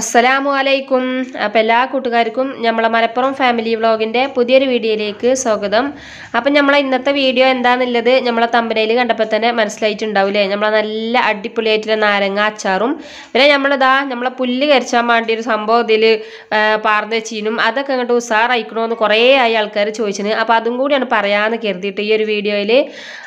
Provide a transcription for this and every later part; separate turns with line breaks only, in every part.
അസ്സലാമു അലൈക്കും അപ്പോൾ എല്ലാ കൂട്ടുകാർക്കും നമ്മളെ മലപ്പുറം ഫാമിലി വ്ളോഗിൻ്റെ പുതിയൊരു വീഡിയോയിലേക്ക് സ്വാഗതം അപ്പം നമ്മളെ ഇന്നത്തെ വീഡിയോ എന്താണെന്നുള്ളത് നമ്മളെ തമ്പനയിൽ കണ്ടപ്പോൾ തന്നെ മനസ്സിലായിട്ടുണ്ടാവില്ലേ നമ്മളെ നല്ല അടിപൊളിയായിട്ടുള്ള നാരങ്ങ അച്ചാറും പിന്നെ നമ്മളിതാ നമ്മളെ പുല്ല് കരിച്ചാൻ വേണ്ടി ഒരു സംഭവം ഇതിൽ പാർന്ന് വെച്ചിനും അതൊക്കെ അങ്ങോട്ട് ഉസാറായിക്കണമെന്ന് കുറേ ആയി ആൾക്കാർ ചോദിച്ചത് അപ്പോൾ അതും കൂടിയാണ് പറയാമെന്ന് കരുതിയിട്ട് ഈ ഒരു വീഡിയോയിൽ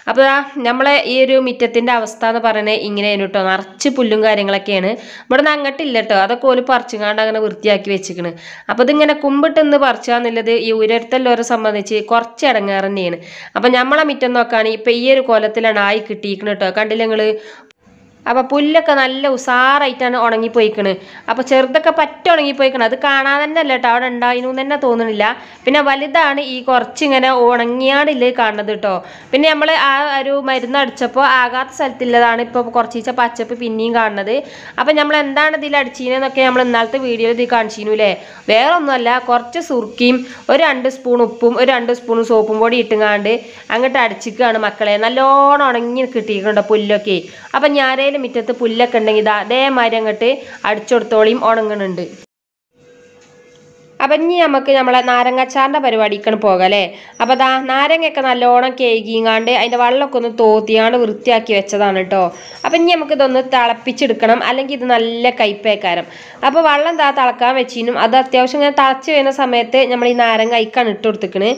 അപ്പോൾ നമ്മളെ ഈ ഒരു മുറ്റത്തിൻ്റെ അവസ്ഥ എന്ന് പറയുന്നത് ഇങ്ങനെ കേട്ടോ നിറച്ച് പുല്ലും കാര്യങ്ങളൊക്കെയാണ് ഇവിടെ നിന്ന് അങ്ങോട്ടില്ല കേട്ടോ അതൊക്കെ പറിച്ചുങ്ങാണ്ട് അങ്ങനെ വൃത്തിയാക്കി വെച്ചിരിക്കണ് അപ്പോൾ ഇതിങ്ങനെ കുമ്പിട്ടെന്ന് പറിച്ചാന്നുള്ളത് ഈ ഉരത്തല്ലോരെ സംബന്ധിച്ച് കുറച്ച് ഇടങ്ങാറ് തന്നെയാണ് അപ്പം നമ്മളെ മിറ്റം നോക്കുകയാണെങ്കിൽ ഇപ്പം ഈ ഒരു കൊലത്തിലാണ് ആയി കിട്ടിയിരിക്കുന്നത് കേട്ടോ കണ്ടില്ല നിങ്ങൾ അപ്പോൾ പുല്ലൊക്കെ നല്ല ഉസാറായിട്ടാണ് ഉണങ്ങിപ്പോയിക്കണ് അപ്പൊ ചെറുതൊക്കെ പറ്റ ഉണങ്ങിപ്പോയിക്കണം അത് കാണാൻ തന്നെ അല്ല കേട്ടോ അവിടെ ഉണ്ടായിരുന്നു തന്നെ തോന്നണില്ല പിന്നെ വലുതാണ് ഈ കുറച്ചിങ്ങനെ ഉണങ്ങിയാടില്ല കാണുന്നത് കേട്ടോ പിന്നെ നമ്മൾ ആ ഒരു മരുന്ന് അടിച്ചപ്പോൾ ആകാത്ത സ്ഥലത്തുള്ളതാണ് കുറച്ച് കുറച്ചീച്ച പച്ചപ്പ് പിന്നെയും കാണുന്നത് അപ്പോൾ നമ്മൾ എന്താണ് ഇതിൽ അടിച്ചീനെന്നൊക്കെ നമ്മൾ ഇന്നാളത്തെ വീഡിയോയിൽ ഇത് കാണിച്ചിരുന്നു അല്ലേ വേറെ ഒന്നുമല്ല കുറച്ച് സുർക്കിയും ഒരു രണ്ട് സ്പൂൺ ഉപ്പും ഒരു രണ്ട് സ്പൂൺ സോപ്പും പൊടി ഇട്ടുങ്ങാണ്ട് അങ്ങോട്ട് അടിച്ചിക്കുകയാണ് മക്കളെ നല്ലോണം ഉണങ്ങി കിട്ടിയിട്ടുണ്ടോ പുല്ലൊക്കെ അപ്പൊ ഞാനേ മുറ്റത്ത് പുല്ലൊക്കെ ഉണ്ടെങ്കിൽ ഇതാ അതേമാതിരി അങ്ങോട്ട് അടിച്ചു കൊടുത്തോളിയും ഉണങ്ങുന്നുണ്ട് അപ്പം ഇനി നമുക്ക് നമ്മളെ നാരങ്ങച്ചാറിൻ്റെ പരിപാടിക്കാണ് പോകാം അല്ലേ അപ്പം അതാ നാരങ്ങയൊക്കെ നല്ലോണം കേകിങ്ങാണ്ട് അതിൻ്റെ വെള്ളമൊക്കെ ഒന്ന് തോത്തിയാണ്ട് വൃത്തിയാക്കി വെച്ചതാണ് കേട്ടോ അപ്പം ഇനി നമുക്ക് ഇതൊന്ന് തിളപ്പിച്ചെടുക്കണം അല്ലെങ്കിൽ ഇത് നല്ല കയ്പേക്കാരം അപ്പോൾ വെള്ളം എന്താ തിളക്കാൻ വെച്ചിനും അത് അത്യാവശ്യം ഇങ്ങനെ തിളച്ച് വരുന്ന സമയത്ത് നമ്മൾ ഈ നാരങ്ങ അയക്കാണ് ഇട്ട് കൊടുത്തിക്കണ്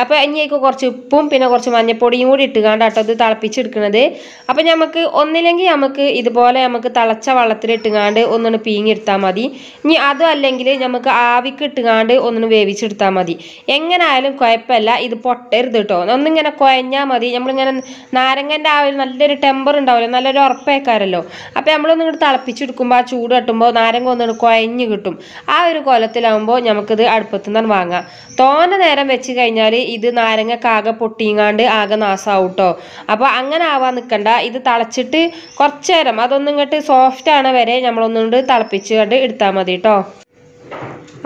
അപ്പോൾ ഇനി അതിക്ക് കുറച്ച് ഉപ്പും പിന്നെ കുറച്ച് മഞ്ഞപ്പൊടിയും കൂടി ഇട്ടുകാണ്ട് കേട്ടോ ഇത് തിളപ്പിച്ചെടുക്കണത് അപ്പം നമുക്ക് ഒന്നില്ലെങ്കിൽ നമുക്ക് ഇതുപോലെ നമുക്ക് തിളച്ച വെള്ളത്തിൽ ഇട്ടുകാണ്ട് ഒന്നൊന്ന് പീങ്ങിയെടുത്താൽ മതി ഇനി അതും അല്ലെങ്കിൽ നമുക്ക് ആവിക്ക് ഇട്ടുകാണ്ട് എങ്ങാണ്ട് ഒന്ന് വേവിച്ചെടുത്താൽ മതി എങ്ങനെ ആയാലും കുഴപ്പമില്ല ഇത് പൊട്ടരുത് കേട്ടോ ഒന്നിങ്ങനെ കുഴഞ്ഞാൽ മതി നമ്മളിങ്ങനെ നാരങ്ങൻ്റെ ആ ഒരു നല്ലൊരു ടെമ്പർ ഉണ്ടാവില്ല നല്ലൊരു ഉറപ്പേക്കാരല്ലോ അപ്പോൾ നമ്മളൊന്നും ഇങ്ങോട്ട് തിളപ്പിച്ചെടുക്കുമ്പോൾ ആ ചൂട് കെട്ടുമ്പോൾ നാരങ്ങ ഒന്നുകൂടി കുഴഞ്ഞ് കിട്ടും ആ ഒരു കൊലത്തിലാവുമ്പോൾ നമുക്കിത് അടുപ്പത്തു നിന്നാണ് വാങ്ങാം തോന നേരം വെച്ച് കഴിഞ്ഞാൽ ഇത് നാരങ്ങ കാകെ പൊട്ടിങ്ങാണ്ട് ആകെ നാസാവും കേട്ടോ അപ്പോൾ അങ്ങനെ ആവാൻ നിൽക്കണ്ട ഇത് തിളച്ചിട്ട് കുറച്ചു നേരം അതൊന്നും ഇങ്ങോട്ട് സോഫ്റ്റ് ആണ് വരെ നമ്മളൊന്നുകൊണ്ട് തിളപ്പിച്ചുകൊണ്ട് എടുത്താൽ മതി കേട്ടോ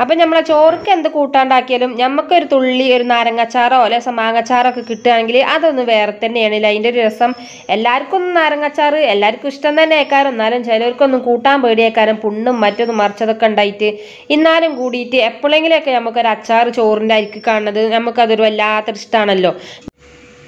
അപ്പം നമ്മൾ ചോറുക്ക് എന്ത് കൂട്ടാണ്ടാക്കിയാലും നമുക്കൊരു തുള്ളി ഒരു നാരങ്ങച്ചാറോ അല്ലെ മാങ്ങച്ചാറോ ഒക്കെ കിട്ടുകയാണെങ്കിൽ അതൊന്ന് വേറെ തന്നെയാണ് അതിൻ്റെ ഒരു രസം എല്ലാവർക്കും ഒന്നും നാരങ്ങച്ചാറ് എല്ലാവർക്കും ഇഷ്ടം തന്നെ ആക്കാരം എന്നാലും ചിലവർക്കൊന്നും കൂട്ടാൻ പേടിയേക്കാരും പുണ്ണും മറ്റൊന്നും മറിച്ചതൊക്കെ ഉണ്ടായിട്ട് ഇന്നാലും കൂടിയിട്ട് എപ്പോഴെങ്കിലുമൊക്കെ നമുക്കൊരു അച്ചാർ ചോറിൻ്റെ അരിക്ക് കാണുന്നത് നമുക്കതൊരു വല്ലാത്തൊരു ഇഷ്ടമാണല്ലോ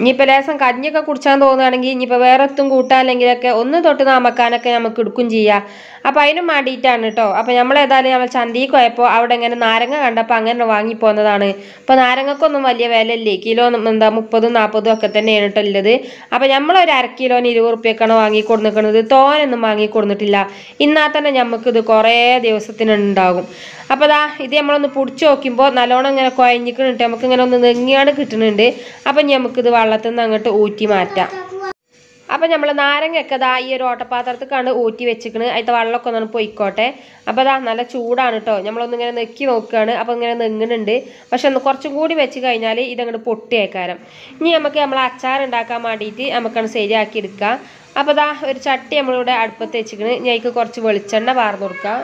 ഇനിയിപ്പോൾ ലേസം കഞ്ഞിയൊക്കെ കുടിച്ചാൻ തോന്നുകയാണെങ്കിൽ ഇനിയിപ്പോൾ വേറെ ഒത്തും കൂട്ടാല്ലെങ്കിലൊക്കെ ഒന്ന് തൊട്ട് നാമക്കാനൊക്കെ നമുക്ക് എടുക്കും ചെയ്യാം അപ്പോൾ അതിനും വേണ്ടിയിട്ടാണ് കേട്ടോ അപ്പോൾ നമ്മൾ ഏതായാലും നമ്മൾ ചന്തയിൽ പോയപ്പോൾ അവിടെ ഇങ്ങനെ നാരങ്ങ കണ്ടപ്പോൾ അങ്ങനെ വാങ്ങിപ്പോന്നതാണ് അപ്പോൾ നാരങ്ങക്കൊന്നും വലിയ വിലയല്ലേ കിലോ എന്താ മുപ്പതും നാൽപ്പതും ഒക്കെ തന്നെയാണ് കേട്ടോ ഉള്ളത് അപ്പോൾ നമ്മളൊരു അര കിലോന് ഇരുപത് റുപ്യക്കാണ് കൊടുക്കുന്നത് തോനൊന്നും കൊടുത്തിട്ടില്ല എന്നാൽ തന്നെ നമുക്കിത് കുറേ ദിവസത്തിനുണ്ടാകും അപ്പോൾ ദാ ഇത് നമ്മളൊന്ന് പൊടിച്ച് നോക്കുമ്പോൾ നല്ലോണം ഇങ്ങനെ നമുക്ക് നമുക്കിങ്ങനെ ഒന്ന് നെങ്ങിയാണ് കിട്ടുന്നുണ്ട് അപ്പം നമുക്കിത് വളരെ വെള്ളത്തിൽ നിന്ന് അങ്ങോട്ട് ഊറ്റി മാറ്റാം അപ്പം നമ്മൾ നാരങ്ങയൊക്കെ ദാ ഈ ഒരു കണ്ട് ഊറ്റി വെച്ചിക്കണ് അതിൻ്റെ വെള്ളമൊക്കെ ഒന്ന് പൊയ്ക്കോട്ടെ അപ്പോൾ അതാ നല്ല ചൂടാണ് കേട്ടോ ഇങ്ങനെ നെക്കി നോക്കുകയാണ് അപ്പോൾ ഇങ്ങനെ നിങ്ങുന്നുണ്ട് പക്ഷെ ഒന്ന് കുറച്ചും കൂടി വെച്ച് കഴിഞ്ഞാൽ ഇതങ്ങോട്ട് പൊട്ടിയേക്കാരം ഇനി നമുക്ക് നമ്മൾ അച്ചാർ ഉണ്ടാക്കാൻ വേണ്ടിയിട്ട് നമുക്കാണ് ശരിയാക്കി എടുക്കാം അപ്പോൾ ദാ ഒരു ചട്ടി നമ്മളിവിടെ അടുപ്പത്ത് വെച്ചിക്കണ് ഞാൻ കുറച്ച് വെളിച്ചെണ്ണ വാർന്നു കൊടുക്കാം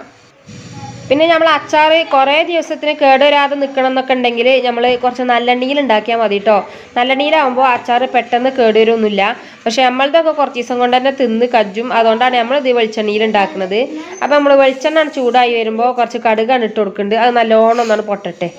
പിന്നെ നമ്മൾ അച്ചാർ കുറേ ദിവസത്തിന് കേടുവരാതെ നിൽക്കണം എന്നൊക്കെ ഉണ്ടെങ്കിൽ നമ്മൾ കുറച്ച് നല്ലെണ്ണയിൽ ഉണ്ടാക്കിയാൽ മതി കേട്ടോ നല്ലെണ്ണയിലാവുമ്പോൾ അച്ചാർ പെട്ടെന്ന് കേടുവരൊന്നുമില്ല പക്ഷേ നമ്മളതൊക്കെ കുറച്ച് ദിവസം കൊണ്ട് തന്നെ തിന്ന് കജ്ജും അതുകൊണ്ടാണ് നമ്മളിത് വെളിച്ചെണ്ണയിൽ ഉണ്ടാക്കുന്നത് അപ്പോൾ നമ്മൾ വെളിച്ചെണ്ണ ചൂടായി വരുമ്പോൾ കുറച്ച് കടുകാണ് ഇട്ട് കൊടുക്കുന്നുണ്ട് അത് നല്ലോണം ഒന്നാണ് പൊട്ടട്ടെ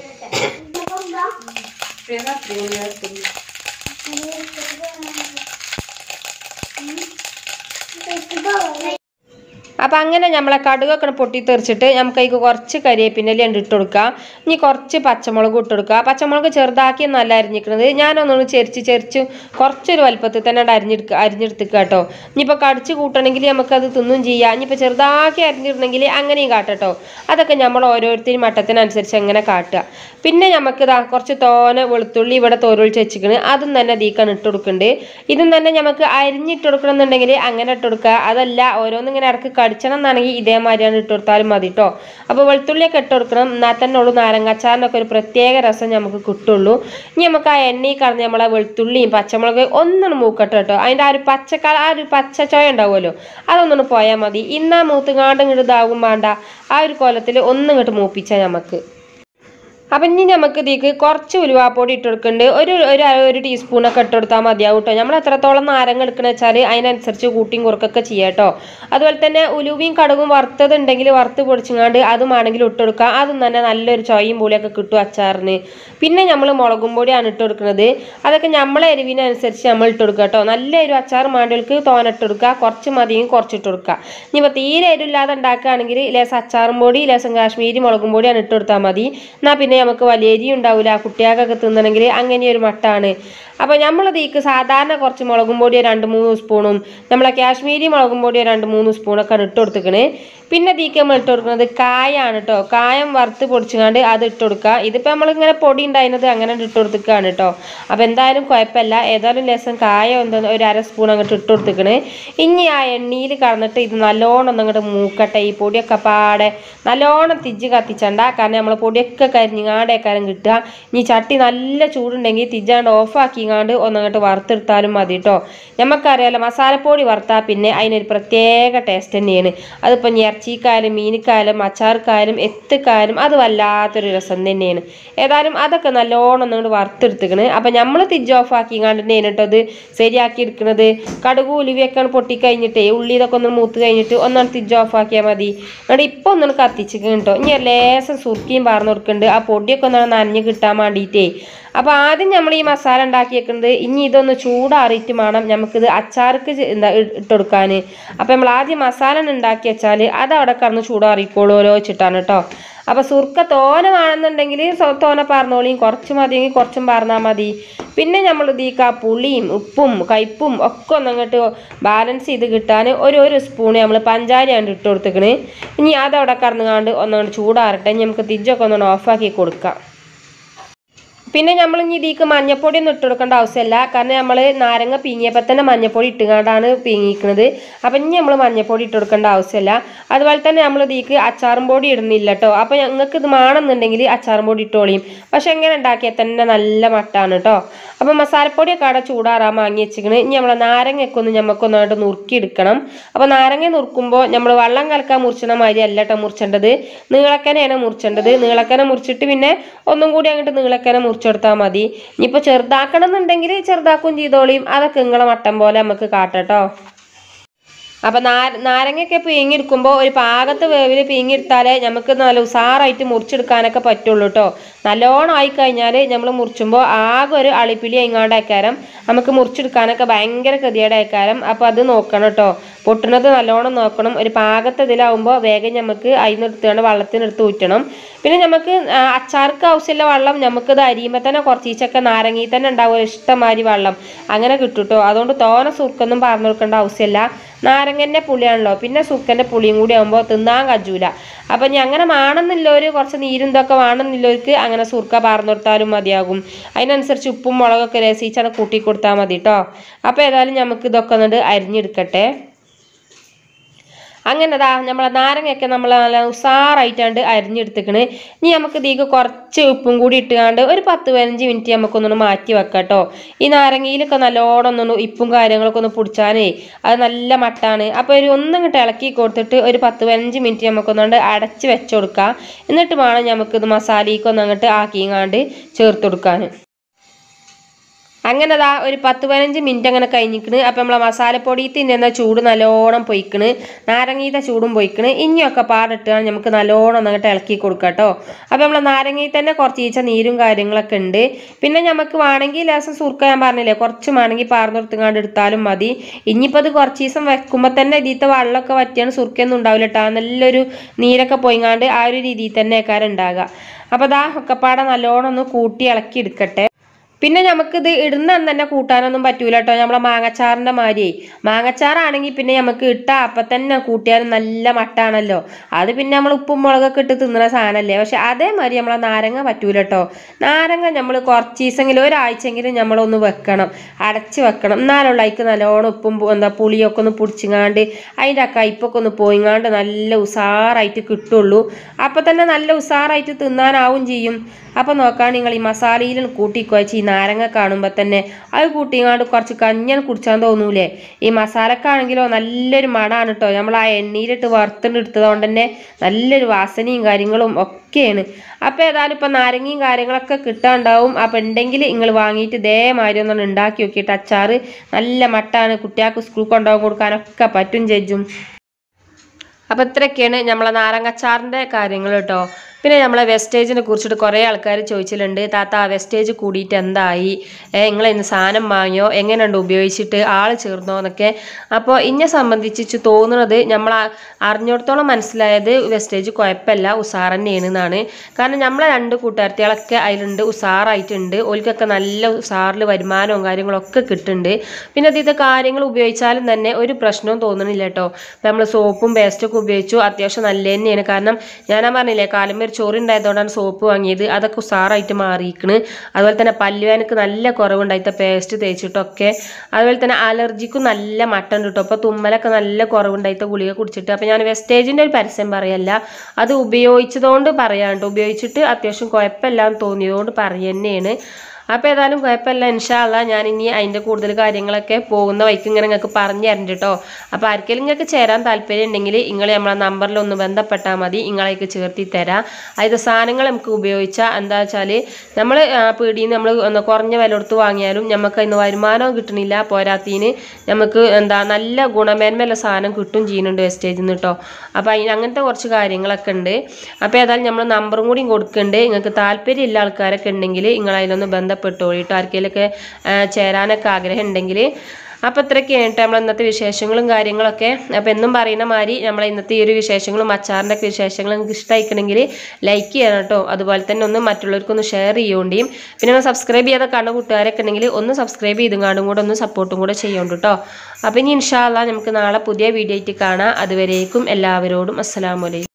അപ്പം അങ്ങനെ നമ്മളെ കടുകൊക്കെ പൊട്ടിത്തെറിച്ചിട്ട് നമുക്ക് അതിക്ക് കുറച്ച് കരിയേപ്പിൻ്റെ ഉണ്ട് ഇട്ട് കൊടുക്കാം ഇനി കുറച്ച് പച്ചമുളക് ഇട്ട് കൊടുക്കുക പച്ചമുളക് ചെറുതാക്കി നല്ല അരിഞ്ഞിരിക്കുന്നത് ഞാനൊന്നൊന്ന് ചെരിച്ച് ചെരിച്ച് കുറച്ചൊരു വലുപ്പത്തിൽ തന്നെ അരിഞ്ഞെടുക്കുക അരിഞ്ഞെടുത്തുക കേട്ടോ ഇനിയിപ്പോൾ കടിച്ച് കൂട്ടണമെങ്കിൽ നമുക്കത് തിന്നും ചെയ്യാം ഇനിയിപ്പോൾ ചെറുതാക്കി അരിഞ്ഞിരുന്നെങ്കിൽ അങ്ങനെയും കാട്ടട്ടോ അതൊക്കെ നമ്മൾ ഓരോരുത്തരും മട്ടത്തിനനുസരിച്ച് അങ്ങനെ കാട്ടുക പിന്നെ നമുക്ക് ഇതാ കുറച്ച് തോന വെളുത്തുള്ളി ഇവിടെ തോരൊഴിച്ച് വെച്ചിക്കണ് അതും തന്നെ ദീക്കാണ് ഇട്ട് കൊടുക്കുന്നുണ്ട് ഇതും തന്നെ നമുക്ക് അരിഞ്ഞിട്ട് കൊടുക്കണം എന്നുണ്ടെങ്കിൽ അങ്ങനെ ഇട്ട് കൊടുക്കുക അതല്ല ഓരോന്നും ഇങ്ങനെ ഇടക്ക് കടിച്ചണം എന്നാണെങ്കിൽ ഇതേമാതിരിയാണ് ഇട്ട് കൊടുത്താലും മതി കേട്ടോ അപ്പോൾ വെളുത്തുള്ളിയൊക്കെ ഇട്ട് കൊടുക്കണം എന്നാൽ തന്നെ ഉള്ളൂ നാരങ്ങാച്ചാറിനൊക്കെ ഒരു പ്രത്യേക രസം നമുക്ക് കിട്ടുള്ളൂ ഇനി നമുക്ക് ആ ഈ കറന്ന് നമ്മളെ വെളുത്തുള്ളിയും പച്ചമുളക് ഒന്നും മൂക്കട്ടെ കേട്ടോ അതിൻ്റെ ആ ഒരു പച്ചക്കാല ആ ഒരു പച്ച ചോയ ഉണ്ടാവുമല്ലോ അതൊന്നും പോയാൽ മതി ഇന്നാ മൂത്ത് കാണ്ടും ഇതാകും വേണ്ട ആ ഒരു കോലത്തിൽ ഒന്നും ഇങ്ങോട്ട് മൂപ്പിച്ചാൽ നമുക്ക് അപ്പം ഇനി നമുക്ക് ഇതിലേക്ക് കുറച്ച് ഉലുവാപ്പൊടി ഇട്ട് കൊടുക്കുന്നുണ്ട് ഒരു ഒരു ഒരു ടീസ്പൂണൊക്കെ ഇട്ട് കൊടുത്താൽ മതിയാവും കേട്ടോ നമ്മൾ എത്രത്തോളം നാരങ്ങ എടുക്കണ വെച്ചാൽ അതിനനുസരിച്ച് കൂട്ടിയും കുറുക്കൊക്കെ ചെയ്യാം കേട്ടോ അതുപോലെ തന്നെ ഉലുവയും കടുകും വറുത്തതുണ്ടെങ്കിൽ വറുത്ത് പൊടിച്ചങ്ങാണ്ട് അതും ആണെങ്കിൽ ഇട്ട് അതും തന്നെ നല്ലൊരു ചൊയും പുളിയൊക്കെ കിട്ടും അച്ചാറിന് പിന്നെ നമ്മൾ മുളകും പൊടിയാണ് ഇട്ട് കൊടുക്കുന്നത് അതൊക്കെ നമ്മളെ എരിവിനനുസരിച്ച് നമ്മൾ ഇട്ട് കൊടുക്കുക കേട്ടോ നല്ല ഒരു അച്ചാർ മാണ്ടികൾക്ക് തോനിട്ട് കൊടുക്കുക കുറച്ച് മതിയും കുറച്ചിട്ട് കൊടുക്കുക ഇപ്പോൾ തീരെ എരിവില്ലാതെ ഉണ്ടാക്കുകയാണെങ്കിൽ ലേസം അച്ചാറും പൊടി ലേസം കാശ്മീരി മുളകും പൊടിയാണ് ഇട്ട് കൊടുത്താൽ മതി എന്നാൽ പിന്നെ തന്നെ നമുക്ക് വലിയ ഉണ്ടാവില്ല കുട്ടികൾക്കൊക്കെ തിന്നണമെങ്കിൽ അങ്ങനെ ഒരു മട്ടാണ് അപ്പോൾ ഈക്ക് സാധാരണ കുറച്ച് മുളകും പൊടി രണ്ട് മൂന്ന് സ്പൂണും നമ്മളെ കാശ്മീരി മുളകും പൊടി രണ്ട് മൂന്ന് സ്പൂണൊക്കെ ഇട്ട് കൊടുത്തേക്കണ് പിന്നെ തീക്ക് നമ്മൾ ഇട്ട് കൊടുക്കുന്നത് കായാണ് കേട്ടോ കായം വറുത്ത് പൊടിച്ചുകൊണ്ട് അത് ഇട്ട് കൊടുക്കുക ഇതിപ്പോൾ നമ്മളിങ്ങനെ പൊടി ഉണ്ടായിരുന്നത് അങ്ങനെ ഇട്ട് കൊടുത്തേക്കാണ് കേട്ടോ അപ്പോൾ എന്തായാലും കുഴപ്പമില്ല ഏതായാലും ലേസം കായ എന്താ ഒരു അര സ്പൂൺ അങ്ങോട്ട് ഇട്ട് കൊടുത്തേക്കണ് ഇനി ആ എണ്ണയിൽ കടന്നിട്ട് ഇത് നല്ലോണം ഒന്ന് അങ്ങോട്ട് മൂക്കട്ടെ ഈ പൊടിയൊക്കെ പാടെ നല്ലോണം തിജ് കത്തിച്ചണ്ട കാരണം നമ്മൾ പൊടിയൊക്കെ കരിഞ്ഞ് ഒന്നിങ്ങാണ്ടേക്കാരം കിട്ടുക ഇനി ചട്ടി നല്ല ചൂടുണ്ടെങ്കിൽ തിജാണ്ട് ഇങ്ങാണ്ട് ഒന്നങ്ങോട്ട് വറുത്തെടുത്താലും മതി കേട്ടോ നമുക്കറിയാലോ മസാലപ്പൊടി വറുത്താൽ പിന്നെ അതിനൊരു പ്രത്യേക ടേസ്റ്റ് തന്നെയാണ് അതിപ്പോൾ ഇറച്ചിക്കായാലും മീനിക്കായാലും അച്ചാർക്കായാലും എത്തുക്കായാലും അത് വല്ലാത്തൊരു രസം തന്നെയാണ് ഏതായാലും അതൊക്കെ നല്ലോണം ഒന്നുകൊണ്ട് വറുത്തെടുത്തിക്കണ് അപ്പം നമ്മൾ തിജ് ഇങ്ങാണ്ട് തന്നെ കേട്ടോ അത് ശരിയാക്കി എടുക്കുന്നത് കടുക് ഉലുവിയൊക്കെയാണ് പൊട്ടിക്കഴിഞ്ഞിട്ടേ ഉള്ളി ഇതൊക്കെ ഒന്ന് മൂത്ത് കഴിഞ്ഞിട്ട് ഒന്നാണ് തിജ് ഓഫാക്കിയാൽ മതി എന്നിട്ട് ഇപ്പോൾ ഒന്നാണ് കത്തിച്ചിരിക്കണം കേട്ടോ ഇനി ലേശം സുർക്കിയും പാർന്നു കൊടുക്കുന്നുണ്ട് ആ പൊടിയൊക്കെ ഒന്ന് നനഞ്ഞ് കിട്ടാൻ വേണ്ടിയിട്ടേ അപ്പോൾ ആദ്യം നമ്മൾ ഈ മസാല വെക്കുന്നത് ഇനി ഇതൊന്ന് ചൂടാറിയിട്ട് വേണം നമുക്കിത് അച്ചാർക്ക് എന്താ ഇട്ടുകൊടുക്കാൻ അപ്പോൾ നമ്മൾ ആദ്യം മസാല ഉണ്ടാക്കി വെച്ചാൽ അത് അവിടെ കടന്ന് ചൂടാറിക്കോളൂലോ വെച്ചിട്ടാണ് കേട്ടോ അപ്പോൾ സുർക്ക തോന വേണമെന്നുണ്ടെങ്കിൽ തോന പറഞ്ഞോളിയും കുറച്ച് മതിയെങ്കിൽ കുറച്ചും പറഞ്ഞാൽ മതി പിന്നെ നമ്മൾ ഇതിക്ക് പുളിയും ഉപ്പും കയ്പ്പും ഒക്കെ അങ്ങോട്ട് ബാലൻസ് ചെയ്ത് കിട്ടാൻ ഒരു ഒരു സ്പൂൺ നമ്മൾ പഞ്ചാരി ആണ് ഇട്ട് കൊടുത്തേക്കണ് ഇനി അതവിടെ കറന്നുകാണ്ട് ഒന്നങ്ങോട്ട് ചൂടാറട്ടെ ഇനി നമുക്ക് തിജ്ജൊക്കെ ഒന്നുകൊണ്ട് ഓഫാക്കി കൊടുക്കാം പിന്നെ നമ്മൾ ഇനി ഇതിക്ക് മഞ്ഞപ്പൊടി ഒന്നും ഇട്ട് കൊടുക്കേണ്ട ആവശ്യമില്ല കാരണം നമ്മൾ നാരങ്ങ പീങ്ങിയപ്പോൾ തന്നെ മഞ്ഞപ്പൊടി ഇട്ടുകൊണ്ടാണ് പീങ്ങിക്കുന്നത് അപ്പം ഇനി നമ്മൾ മഞ്ഞപ്പൊടി ഇട്ട് കൊടുക്കേണ്ട ആവശ്യമില്ല അതുപോലെ തന്നെ നമ്മൾ ഇതിക്ക് അച്ചാറും പൊടി ഇടുന്നില്ല കേട്ടോ അപ്പം ഞങ്ങൾക്ക് ഇത് മാണെന്നുണ്ടെങ്കിൽ അച്ചാറും പൊടി ഇട്ടോളിയും പക്ഷെ എങ്ങനെ ഉണ്ടാക്കിയാൽ തന്നെ നല്ല മട്ടാണ് കേട്ടോ അപ്പം മസാലപ്പൊടിയൊക്കെ അവിടെ ചൂടാറാൻ വാങ്ങി വെച്ചിരിക്കണ് ഇനി നമ്മൾ നാരങ്ങയൊക്കെ ഒന്ന് നമുക്കൊന്നായിട്ട് നുറുക്കിയെടുക്കണം അപ്പോൾ നാരങ്ങ നുറുക്കുമ്പോൾ നമ്മൾ വെള്ളം കലക്കാൻ മുറിച്ചണ മാതിരി അല്ല കേട്ടോ മുറിച്ചേണ്ടത് നീളക്കനയാണ് മുറിച്ചേണ്ടത് നീളക്കന മുറിച്ചിട്ട് പിന്നെ ഒന്നും കൂടി അങ്ങോട്ട് നീളക്കന മുറിച്ചു കുറച്ചെടുത്താൽ മതി ഇനിയിപ്പോൾ ചെറുതാക്കണം എന്നുണ്ടെങ്കിൽ ചെറുതാക്കും ചെയ്തോളിയും അതൊക്കെ നിങ്ങളെ മട്ടം പോലെ നമുക്ക് കാട്ടട്ടോ അപ്പം നാരങ്ങയൊക്കെ പീങ്ങിയെടുക്കുമ്പോൾ ഒരു പാകത്ത് വേവിൽ പീങ്ങിയെടുത്താലേ നമുക്ക് നല്ല ഉസാറായിട്ട് മുറിച്ചെടുക്കാനൊക്കെ പറ്റുള്ളൂ കേട്ടോ നല്ലോണം ആയിക്കഴിഞ്ഞാൽ നമ്മൾ മുറിച്ചുമ്പോൾ ആകെ ഒരു അളിപ്പിളി എങ്ങാണ്ടേക്കാരം നമുക്ക് മുറിച്ചെടുക്കാനൊക്കെ ഭയങ്കര കൃതിയുടെ ഏക്കാരം അപ്പോൾ അത് നോക്കണം കേട്ടോ പൊട്ടുന്നത് നല്ലോണം നോക്കണം ഒരു പാകത്തെ ഇതിലാവുമ്പോൾ വേഗം നമുക്ക് അതിൽ നിർത്തുകയാണ് വെള്ളത്തിനെടുത്ത് ഊറ്റണം പിന്നെ നമുക്ക് അച്ചാർക്ക് ആവശ്യമുള്ള വെള്ളം നമുക്കിത് അരിയുമ്പോൾ തന്നെ കുറച്ചീച്ചൊക്കെ നാരങ്ങയിൽ തന്നെ ഉണ്ടാവും ഇഷ്ടമാതിരി വെള്ളം അങ്ങനെ കിട്ടുട്ടോ അതുകൊണ്ട് തോന സുർക്കൊന്നും പറഞ്ഞു കൊടുക്കേണ്ട ആവശ്യമില്ല നാരങ്ങൻ്റെ പുളിയാണല്ലോ പിന്നെ സുക്കൻ്റെ പുളിയും കൂടി ആകുമ്പോൾ തിന്നാൻ കജ്ജൂല അപ്പം ഞാൻ അങ്ങനെ വേണമെന്നുള്ളവർ കുറച്ച് നീരും ഇതൊക്കെ വേണമെന്നുള്ളവർക്ക് അങ്ങനെ സുർക്ക പറഞ്ഞു കൊടുത്താലും മതിയാകും അതിനനുസരിച്ച് ഉപ്പും മുളകൊക്കെ രസിച്ചാണ് കൂട്ടി കൊടുത്താൽ മതി കേട്ടോ അപ്പോൾ ഏതായാലും നമുക്ക് ഇതൊക്കെ എന്നിട്ട് അരിഞ്ഞെടുക്കട്ടെ അങ്ങനെതാ നമ്മളെ നാരങ്ങയൊക്കെ നമ്മൾ നല്ല ഉസാറായിട്ടാണ്ട് അരിഞ്ഞെടുത്തേക്കണ് ഇനി നമുക്ക് ഇതീക്ക് കുറച്ച് ഉപ്പും കൂടി ഇട്ടുകൊണ്ട് ഒരു പത്ത് പതിനഞ്ച് മിനിറ്റ് നമുക്കൊന്നൊന്ന് മാറ്റി വെക്കാം കേട്ടോ ഈ നാരങ്ങയിലൊക്കെ നല്ലോണം ഒന്ന് ഉപ്പും കാര്യങ്ങളൊക്കെ ഒന്ന് പിടിച്ചാനേ അത് നല്ല മട്ടാണ് അപ്പോൾ ഒരു ഒന്നും ഇങ്ങോട്ട് ഇളക്കി കൊടുത്തിട്ട് ഒരു പത്ത് പതിനഞ്ച് മിനിറ്റ് നമുക്കൊന്നുകൊണ്ട് അടച്ച് വെച്ചു കൊടുക്കാം എന്നിട്ട് വേണം നമുക്കിത് മസാലയ്ക്കൊന്നും ആക്കിയും ആക്കിങ്ങാണ്ട് ചേർത്ത് കൊടുക്കാൻ അങ്ങനെ അതാ ഒരു പത്ത് പതിനഞ്ച് മിനിറ്റ് അങ്ങനെ കഴിഞ്ഞിക്കണ് അപ്പം നമ്മളെ മസാലപ്പൊടിയിൽ നിന്ന ചൂട് നല്ലോണം പൊയ്ക്കണ് നാരങ്ങീത ചൂടും പൊയ്ക്കണ് ഇനിയൊക്കെ പാടിട്ടാണ് നമുക്ക് നല്ലോണം എന്നിട്ട് ഇളക്കി കൊടുക്കുക കേട്ടോ അപ്പം നമ്മളെ നാരങ്ങയിൽ തന്നെ കുറച്ച് ഈച്ച നീരും കാര്യങ്ങളൊക്കെ ഉണ്ട് പിന്നെ നമുക്ക് വേണമെങ്കിൽ ലേസം സുർക്ക ഞാൻ പറഞ്ഞില്ലേ കുറച്ച് വേണമെങ്കിൽ പാർന്ന് കൊടുത്തുകൊണ്ട് എടുത്താലും മതി ഇനിയിപ്പോൾ അത് കുറച്ച് ദിവസം വെക്കുമ്പോൾ തന്നെ ഇതിത്തെ വെള്ളമൊക്കെ പറ്റിയാണ് സുർക്കയൊന്നും ഉണ്ടാവില്ല കേട്ടോ നല്ലൊരു നീരൊക്കെ പൊയ്ങ്ങാണ്ട് ആ ഒരു രീതിയിൽ തന്നെ ആക്കാരം ഉണ്ടാകുക അപ്പോൾ അതാ ഒക്കെപ്പാടെ നല്ലോണം ഒന്ന് കൂട്ടി ഇളക്കി എടുക്കട്ടെ പിന്നെ നമുക്കിത് ഇടുന്ന അന്ന് തന്നെ കൂട്ടാനൊന്നും പറ്റൂല കേട്ടോ നമ്മളെ മാങ്ങച്ചാറിൻ്റെ മാതിരി മാങ്ങച്ചാറാണെങ്കിൽ പിന്നെ നമുക്ക് ഇട്ട അപ്പം തന്നെ കൂട്ടിയാലും നല്ല മട്ടാണല്ലോ അത് പിന്നെ നമ്മൾ ഉപ്പും മുളകൊക്കെ ഇട്ട് തിന്നുന്ന സാധനമല്ലേ പക്ഷെ അതേമാതിരി നമ്മളെ നാരങ്ങ പറ്റൂല കേട്ടോ നാരങ്ങ നമ്മൾ കുറച്ച് ദിവസമെങ്കിലും ഒരാഴ്ചയെങ്കിലും നമ്മളൊന്ന് വെക്കണം അടച്ച് വെക്കണം എന്നാലുള്ള അതിക്ക് നല്ലോണം ഉപ്പും എന്താ പുളിയൊക്കെ ഒന്ന് പൊടിച്ചിങ്ങാണ്ട് അതിൻ്റെ ആ കയ്പൊക്കെ ഒന്ന് പോയിങ്ങാണ്ട് നല്ല ഉസാറായിട്ട് കിട്ടുള്ളൂ അപ്പം തന്നെ നല്ല ഉസാറായിട്ട് തിന്നാനാവും ചെയ്യും അപ്പം നോക്കാൻ നിങ്ങൾ ഈ മസാലയിലും കൂട്ടിക്കുഴച്ച് ഈ നാരങ്ങ കാണുമ്പോൾ തന്നെ അത് കൂട്ടിങ്ങാണ്ട് കുറച്ച് കഞ്ഞൽ കുടിച്ചാൻ തോന്നൂലേ ഈ മസാലക്കാണെങ്കിലോ നല്ലൊരു മണമാണ് കേട്ടോ നമ്മൾ ആ എണ്ണയിലിട്ട് വറുത്തിട്ടെടുത്തതുകൊണ്ട് തന്നെ നല്ലൊരു വാസനയും കാര്യങ്ങളും ഒക്കെയാണ് അപ്പോൾ ഏതായാലും ഇപ്പം നാരങ്ങയും കാര്യങ്ങളൊക്കെ കിട്ടാണ്ടാവും അപ്പോൾ ഉണ്ടെങ്കിൽ നിങ്ങൾ വാങ്ങിയിട്ട് ഇതേമാതിരി ഒന്നാണ് ഉണ്ടാക്കി നോക്കിയിട്ട് അച്ചാറ് നല്ല മട്ടാണ് കുട്ടികൾക്ക് സ്കൂൾ കൊണ്ടുപോകാൻ കൊടുക്കാനൊക്കെ പറ്റും ചേച്ചും അപ്പം ഇത്രയൊക്കെയാണ് നമ്മളെ നാരങ്ങച്ചാറിൻ്റെ കാര്യങ്ങൾ കേട്ടോ പിന്നെ നമ്മളെ വെസ്റ്റേജിനെ കുറിച്ചിട്ട് കുറേ ആൾക്കാർ ചോദിച്ചിട്ടുണ്ട് താത്ത ആ വെസ്റ്റേജ് കൂടിയിട്ട് എന്തായി നിങ്ങൾ ഇന്ന് സാധനം വാങ്ങിയോ എങ്ങനെയുണ്ട് ഉപയോഗിച്ചിട്ട് ആൾ ചേർന്നോ എന്നൊക്കെ അപ്പോൾ ഇന്നെ സംബന്ധിച്ച് തോന്നുന്നത് നമ്മൾ അറിഞ്ഞിടത്തോളം മനസ്സിലായത് വെസ്റ്റേജ് കുഴപ്പമില്ല ഉസാർ തന്നെയാണ് എന്നാണ് കാരണം നമ്മളെ രണ്ട് കൂട്ടുകാർത്തികളൊക്കെ അതിലുണ്ട് ഉസാറായിട്ടുണ്ട് ഓൽക്കൊക്കെ നല്ല ഉസാറിൽ വരുമാനവും കാര്യങ്ങളൊക്കെ കിട്ടുന്നുണ്ട് പിന്നെ അത് കാര്യങ്ങൾ ഉപയോഗിച്ചാലും തന്നെ ഒരു പ്രശ്നവും തോന്നുന്നില്ല കേട്ടോ നമ്മൾ സോപ്പും പേസ്റ്റൊക്കെ ഉപയോഗിച്ചു അത്യാവശ്യം നല്ല തന്നെയാണ് കാരണം ഞാൻ പറഞ്ഞില്ലേ കാലം ചോറുണ്ടായതുകൊണ്ടാണ് സോപ്പ് വാങ്ങിയത് അതൊക്കെ ഉസാറായിട്ട് മാറിയിരിക്കണ് അതുപോലെ തന്നെ പല്ലുവാനക്ക് നല്ല കുറവുണ്ടായിട്ട് പേസ്റ്റ് തേച്ചിട്ടൊക്കെ അതുപോലെ തന്നെ അലർജിക്കും നല്ല മട്ടൺ കിട്ടും അപ്പോൾ തുമ്മലൊക്കെ നല്ല കുറവുണ്ടായിട്ട് ഗുളിക കുടിച്ചിട്ട് അപ്പോൾ ഞാൻ വെസ്റ്റേജിൻ്റെ ഒരു പരസ്യം പറയല്ല അത് ഉപയോഗിച്ചതുകൊണ്ട് പറയാണ്ട് ഉപയോഗിച്ചിട്ട് അത്യാവശ്യം കുഴപ്പമില്ലാന്ന് തോന്നിയതുകൊണ്ട് പറയുക തന്നെയാണ് അപ്പോൾ ഏതായാലും കുഴപ്പമില്ല ഇൻഷാല്ല ഞാൻ ഇനി അതിൻ്റെ കൂടുതൽ കാര്യങ്ങളൊക്കെ പോകുന്ന വഴിക്ക് ഇങ്ങനെ നിങ്ങൾക്ക് പറഞ്ഞു തരണ്ട് കേട്ടോ അപ്പോൾ ആർക്കെങ്കിലും നിങ്ങൾക്ക് ചേരാൻ താല്പര്യം ഉണ്ടെങ്കിൽ നിങ്ങൾ നമ്മളെ നമ്പറിൽ ഒന്ന് ബന്ധപ്പെട്ടാൽ മതി നിങ്ങളേക്ക് ചേർത്തി തരാം അതായത് സാധനങ്ങൾ നമുക്ക് ഉപയോഗിച്ചാൽ എന്താ വെച്ചാൽ നമ്മൾ പീടിയിൽ നമ്മൾ ഒന്ന് കുറഞ്ഞ വില കൊടുത്ത് വാങ്ങിയാലും നമുക്ക് അതിന് വരുമാനവും കിട്ടണില്ല പോരാത്തീന് നമുക്ക് എന്താ നല്ല ഗുണമേന്മയുള്ള സാധനം കിട്ടും ചെയ്യുന്നുണ്ട് വേസ്റ്റേജിൽ നിന്ന് കേട്ടോ അപ്പോൾ അതിന് അങ്ങനത്തെ കുറച്ച് കാര്യങ്ങളൊക്കെ ഉണ്ട് അപ്പോൾ ഏതായാലും നമ്മൾ നമ്പറും കൂടിയും കൊടുക്കുന്നുണ്ട് നിങ്ങൾക്ക് താല്പര്യമില്ല ആൾക്കാരൊക്കെ ഉണ്ടെങ്കിൽ നിങ്ങൾ അതിലൊന്ന് ബന്ധം ബന്ധപ്പെട്ടോളി കേട്ടോ ആർക്കെങ്കിലൊക്കെ ചേരാനൊക്കെ ആഗ്രഹം ഉണ്ടെങ്കിൽ അപ്പം ഇത്രയൊക്കെയാണ് കേട്ടോ നമ്മൾ ഇന്നത്തെ വിശേഷങ്ങളും കാര്യങ്ങളൊക്കെ അപ്പം എന്നും പറയുന്ന മാതിരി നമ്മളെ ഇന്നത്തെ ഈ ഒരു വിശേഷങ്ങളും അച്ചാറിൻ്റെ ഒക്കെ വിശേഷങ്ങളും നിങ്ങൾക്ക് ഇഷ്ടമായിക്കണമെങ്കിൽ ലൈക്ക് ചെയ്യണം കേട്ടോ അതുപോലെ തന്നെ ഒന്ന് മറ്റുള്ളവർക്കൊന്ന് ഷെയർ ചെയ്യുകയും പിന്നെ ഒന്ന് സബ്സ്ക്രൈബ് ചെയ്യാതെ കണ്ട കൂട്ടുകാരൊക്കെ ഉണ്ടെങ്കിൽ ഒന്ന് സബ്സ്ക്രൈബ് ചെയ്തും കാണും കൂടെ ഒന്ന് സപ്പോർട്ടും കൂടെ ചെയ്യുന്നുണ്ട് കേട്ടോ അപ്പോൾ ഇനി ഇൻഷാല്ല നമുക്ക് നാളെ പുതിയ വീഡിയോ ആയിട്ട് കാണാം അതുവരേക്കും എല്ലാവരോടും വലൈക്കും